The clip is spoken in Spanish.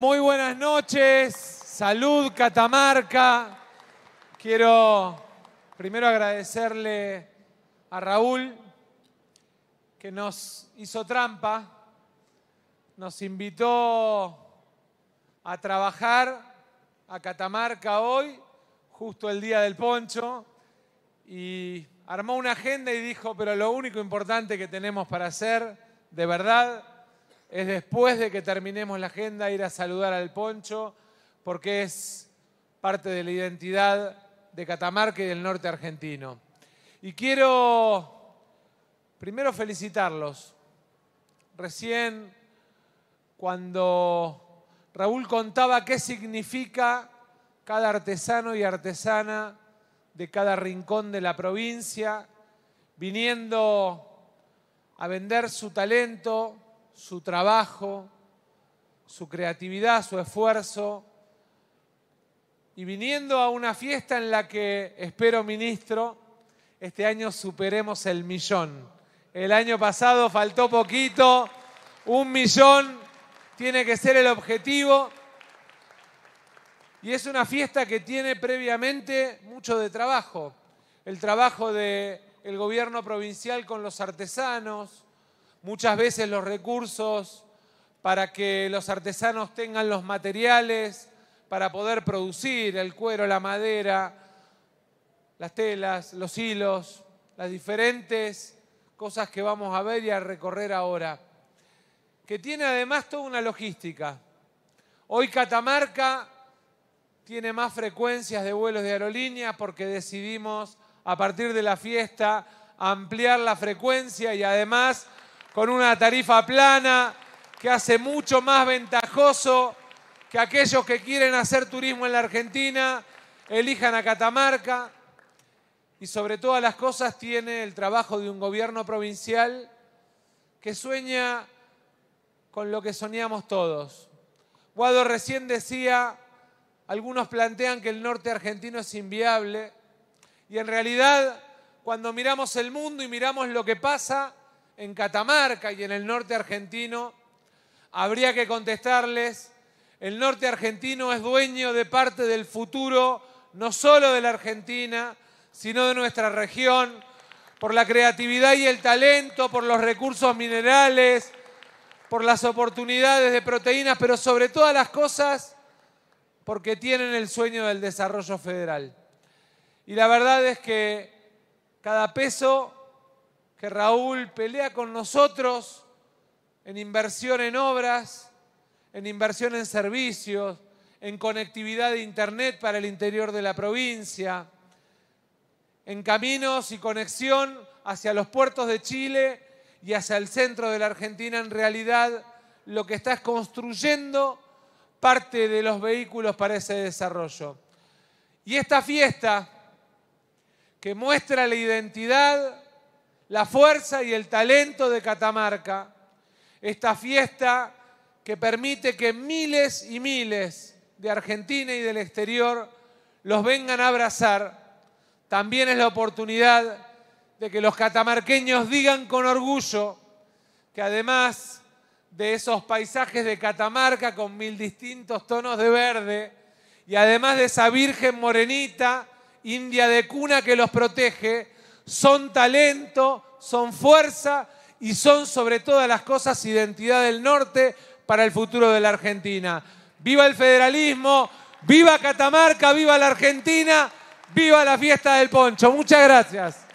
Muy buenas noches, salud Catamarca. Quiero primero agradecerle a Raúl que nos hizo trampa, nos invitó a trabajar a Catamarca hoy, justo el día del poncho, y armó una agenda y dijo, pero lo único importante que tenemos para hacer, de verdad, es después de que terminemos la agenda ir a saludar al Poncho, porque es parte de la identidad de Catamarca y del norte argentino. Y quiero primero felicitarlos. Recién, cuando Raúl contaba qué significa cada artesano y artesana de cada rincón de la provincia, viniendo a vender su talento, su trabajo, su creatividad, su esfuerzo. Y viniendo a una fiesta en la que, espero, ministro, este año superemos el millón. El año pasado faltó poquito, un millón tiene que ser el objetivo. Y es una fiesta que tiene previamente mucho de trabajo. El trabajo del gobierno provincial con los artesanos, Muchas veces los recursos para que los artesanos tengan los materiales para poder producir el cuero, la madera, las telas, los hilos, las diferentes cosas que vamos a ver y a recorrer ahora, que tiene además toda una logística. Hoy Catamarca tiene más frecuencias de vuelos de aerolíneas porque decidimos a partir de la fiesta ampliar la frecuencia y además con una tarifa plana que hace mucho más ventajoso que aquellos que quieren hacer turismo en la Argentina elijan a Catamarca y sobre todas las cosas tiene el trabajo de un gobierno provincial que sueña con lo que soñamos todos. Guado recién decía, algunos plantean que el norte argentino es inviable y en realidad cuando miramos el mundo y miramos lo que pasa, en Catamarca y en el norte argentino, habría que contestarles, el norte argentino es dueño de parte del futuro, no solo de la Argentina, sino de nuestra región, por la creatividad y el talento, por los recursos minerales, por las oportunidades de proteínas, pero sobre todas las cosas, porque tienen el sueño del desarrollo federal. Y la verdad es que cada peso que Raúl pelea con nosotros en inversión en obras, en inversión en servicios, en conectividad de Internet para el interior de la provincia, en caminos y conexión hacia los puertos de Chile y hacia el centro de la Argentina. En realidad, lo que está es construyendo parte de los vehículos para ese desarrollo. Y esta fiesta que muestra la identidad la fuerza y el talento de Catamarca, esta fiesta que permite que miles y miles de Argentina y del exterior los vengan a abrazar, también es la oportunidad de que los catamarqueños digan con orgullo que además de esos paisajes de Catamarca con mil distintos tonos de verde, y además de esa Virgen Morenita, India de cuna que los protege, son talento, son fuerza y son sobre todas las cosas identidad del norte para el futuro de la Argentina. Viva el federalismo, viva Catamarca, viva la Argentina, viva la fiesta del poncho. Muchas gracias.